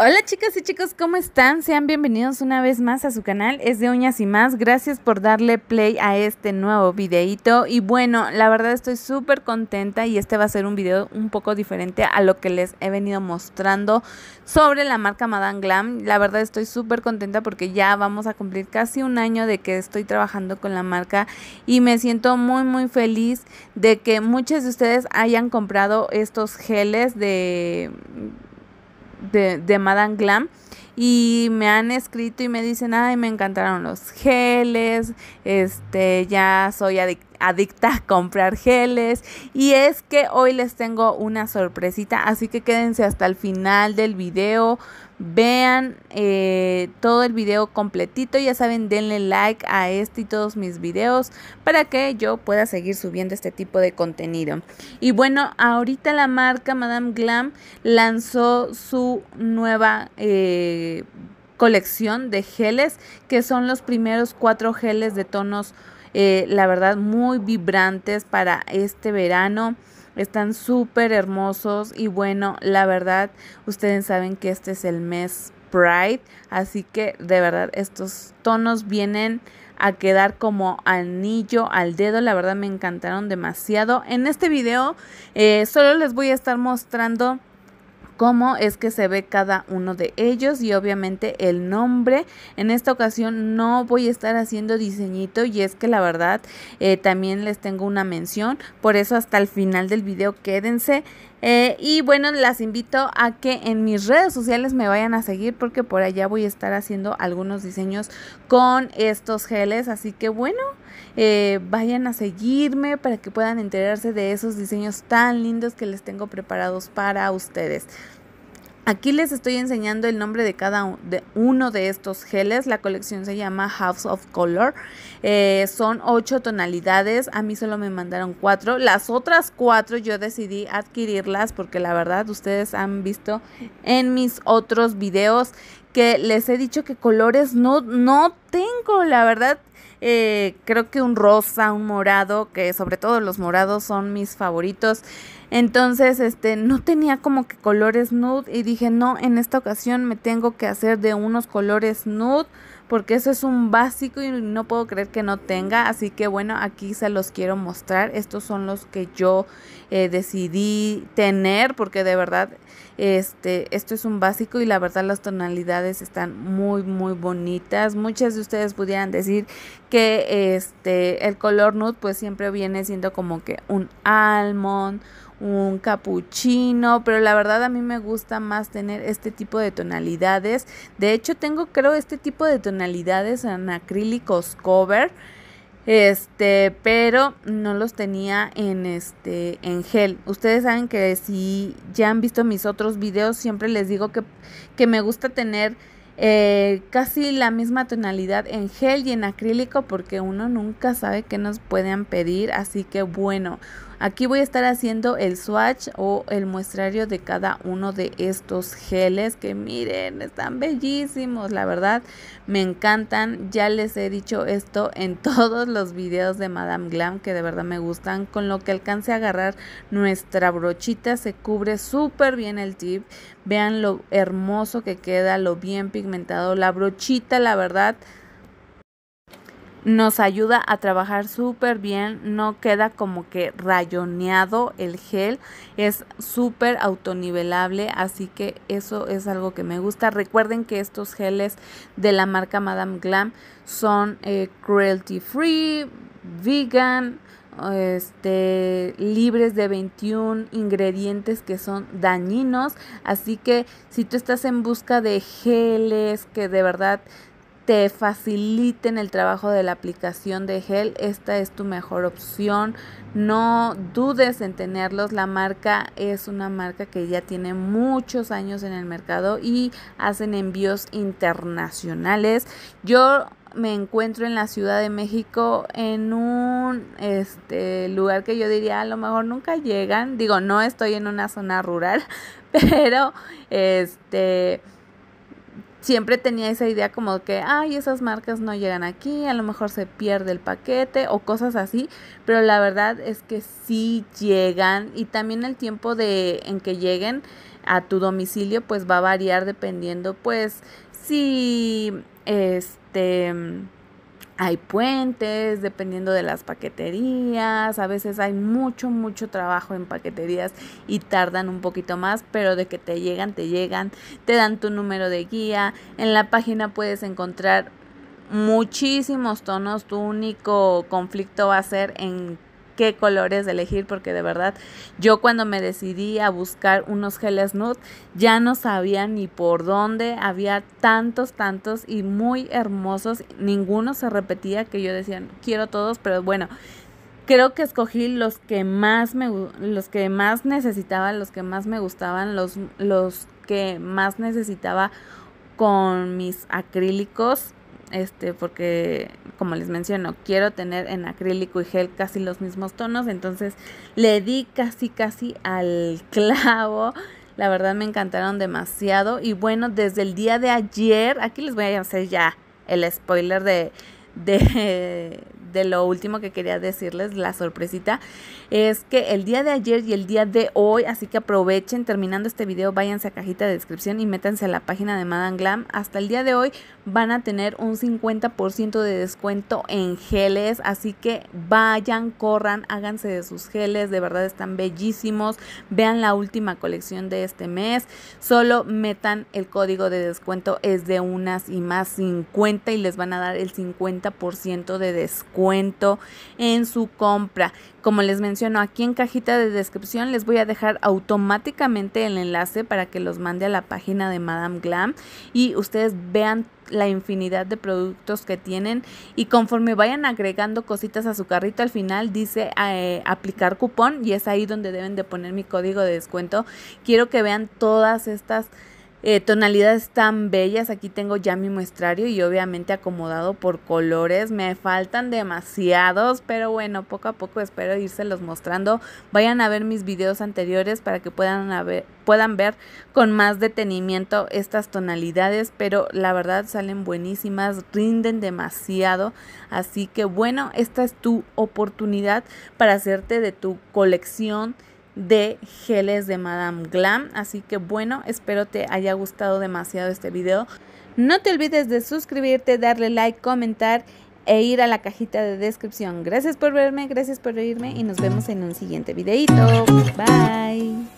Hola chicas y chicos, ¿cómo están? Sean bienvenidos una vez más a su canal, es de uñas y más. Gracias por darle play a este nuevo videito. Y bueno, la verdad estoy súper contenta y este va a ser un video un poco diferente a lo que les he venido mostrando sobre la marca Madame Glam. La verdad estoy súper contenta porque ya vamos a cumplir casi un año de que estoy trabajando con la marca y me siento muy muy feliz de que muchos de ustedes hayan comprado estos geles de de, de Madame Glam y me han escrito y me dicen, ay, me encantaron los geles, este, ya soy adicta adicta a comprar geles. Y es que hoy les tengo una sorpresita, así que quédense hasta el final del video. Vean eh, todo el video completito, ya saben, denle like a este y todos mis videos para que yo pueda seguir subiendo este tipo de contenido. Y bueno, ahorita la marca Madame Glam lanzó su nueva... Eh, colección de geles que son los primeros cuatro geles de tonos eh, la verdad muy vibrantes para este verano. Están súper hermosos y bueno, la verdad, ustedes saben que este es el mes Pride, así que de verdad estos tonos vienen a quedar como anillo al dedo. La verdad me encantaron demasiado. En este video eh, solo les voy a estar mostrando cómo es que se ve cada uno de ellos y obviamente el nombre. En esta ocasión no voy a estar haciendo diseñito y es que la verdad eh, también les tengo una mención, por eso hasta el final del video quédense eh, y bueno, las invito a que en mis redes sociales me vayan a seguir porque por allá voy a estar haciendo algunos diseños con estos geles. Así que bueno, eh, vayan a seguirme para que puedan enterarse de esos diseños tan lindos que les tengo preparados para ustedes. Aquí les estoy enseñando el nombre de cada uno de estos geles. La colección se llama House of Color. Eh, son ocho tonalidades. A mí solo me mandaron cuatro. Las otras cuatro yo decidí adquirirlas porque la verdad ustedes han visto en mis otros videos que les he dicho que colores no, no tengo. La verdad eh, creo que un rosa, un morado, que sobre todo los morados son mis favoritos. Entonces, este, no tenía como que colores nude y dije, no, en esta ocasión me tengo que hacer de unos colores nude porque eso es un básico y no puedo creer que no tenga. Así que bueno, aquí se los quiero mostrar. Estos son los que yo eh, decidí tener porque de verdad este, esto es un básico y la verdad las tonalidades están muy muy bonitas. Muchas de ustedes pudieran decir que este, el color nude pues siempre viene siendo como que un almond un capuchino, pero la verdad a mí me gusta más tener este tipo de tonalidades. De hecho, tengo creo este tipo de tonalidades tonalidades en acrílicos cover. Este, pero no los tenía en este en gel. Ustedes saben que si ya han visto mis otros videos, siempre les digo que, me gusta tener eh, casi la misma tonalidad en gel y en acrílico porque uno nunca sabe qué nos pueden pedir. Así que bueno, Aquí voy a estar haciendo el swatch o el muestrario de cada uno de estos geles que miren, están bellísimos, la verdad, me encantan. Ya les he dicho esto en todos los videos de Madame Glam que de verdad me gustan. Con lo que alcance a agarrar nuestra brochita se cubre súper bien el tip. Vean lo hermoso que queda, lo bien pigmentado. La brochita, la verdad, nos ayuda a trabajar súper bien, no queda como que rayoneado el gel, es súper autonivelable, así que eso es algo que me gusta. Recuerden que estos geles de la marca Madame Glam son eh, cruelty free, vegan, este, libres de 21 ingredientes que son dañinos. Así que si tú estás en busca de geles que de verdad te faciliten el trabajo de la aplicación de gel, esta es tu mejor opción. No dudes en tenerlos. La marca es una marca que ya tiene muchos años en el mercado y hacen envíos internacionales. Yo me encuentro en la Ciudad de México en un este, lugar que yo diría a lo mejor nunca llegan. Digo, no estoy en una zona rural, pero este siempre tenía esa idea como que, ay, esas marcas no llegan aquí, a lo mejor se pierde el paquete o cosas así, pero la verdad es que sí llegan y también el tiempo de en que lleguen a tu domicilio pues va a variar dependiendo pues si este hay puentes, dependiendo de las paqueterías, a veces hay mucho, mucho trabajo en paqueterías y tardan un poquito más, pero de que te llegan, te llegan, te dan tu número de guía, en la página puedes encontrar muchísimos tonos, tu único conflicto va a ser en qué colores elegir porque de verdad yo cuando me decidí a buscar unos geles nude ya no sabía ni por dónde, había tantos, tantos y muy hermosos, ninguno se repetía que yo decía, quiero todos, pero bueno, creo que escogí los que más me los que más necesitaba, los que más me gustaban, los los que más necesitaba con mis acrílicos este porque como les menciono quiero tener en acrílico y gel casi los mismos tonos entonces le di casi casi al clavo la verdad me encantaron demasiado y bueno desde el día de ayer aquí les voy a hacer ya el spoiler de de de lo último que quería decirles, la sorpresita, es que el día de ayer y el día de hoy, así que aprovechen, terminando este video, váyanse a cajita de descripción y métanse a la página de Madame Glam. Hasta el día de hoy van a tener un 50% de descuento en geles, así que vayan, corran, háganse de sus geles, de verdad están bellísimos. Vean la última colección de este mes, solo metan el código de descuento es de unas y más 50 y les van a dar el 50% de descuento descuento en su compra. Como les menciono, aquí en cajita de descripción les voy a dejar automáticamente el enlace para que los mande a la página de Madame Glam y ustedes vean la infinidad de productos que tienen y conforme vayan agregando cositas a su carrito al final dice eh, aplicar cupón y es ahí donde deben de poner mi código de descuento. Quiero que vean todas estas eh, tonalidades tan bellas. Aquí tengo ya mi muestrario y obviamente acomodado por colores. Me faltan demasiados, pero bueno, poco a poco espero irselos mostrando. Vayan a ver mis videos anteriores para que puedan, puedan ver con más detenimiento estas tonalidades, pero la verdad salen buenísimas, rinden demasiado. Así que bueno, esta es tu oportunidad para hacerte de tu colección de geles de Madame Glam. Así que bueno, espero te haya gustado demasiado este video. No te olvides de suscribirte, darle like, comentar e ir a la cajita de descripción. Gracias por verme, gracias por oírme y nos vemos en un siguiente videito. Bye.